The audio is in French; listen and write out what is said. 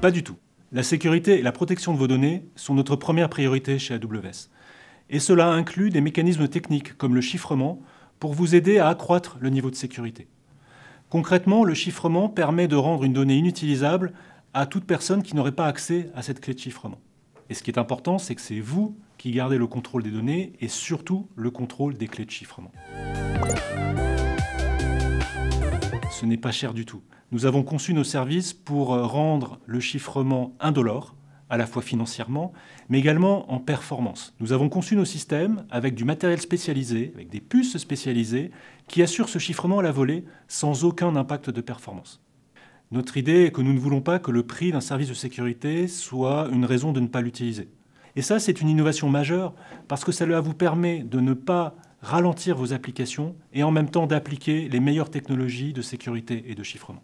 Pas du tout. La sécurité et la protection de vos données sont notre première priorité chez AWS. Et cela inclut des mécanismes techniques comme le chiffrement pour vous aider à accroître le niveau de sécurité. Concrètement, le chiffrement permet de rendre une donnée inutilisable à toute personne qui n'aurait pas accès à cette clé de chiffrement. Et ce qui est important, c'est que c'est vous qui gardez le contrôle des données et surtout le contrôle des clés de chiffrement ce n'est pas cher du tout. Nous avons conçu nos services pour euh, rendre le chiffrement indolore, à la fois financièrement, mais également en performance. Nous avons conçu nos systèmes avec du matériel spécialisé, avec des puces spécialisées, qui assurent ce chiffrement à la volée sans aucun impact de performance. Notre idée est que nous ne voulons pas que le prix d'un service de sécurité soit une raison de ne pas l'utiliser. Et ça, c'est une innovation majeure, parce que ça vous permet de ne pas ralentir vos applications et en même temps d'appliquer les meilleures technologies de sécurité et de chiffrement.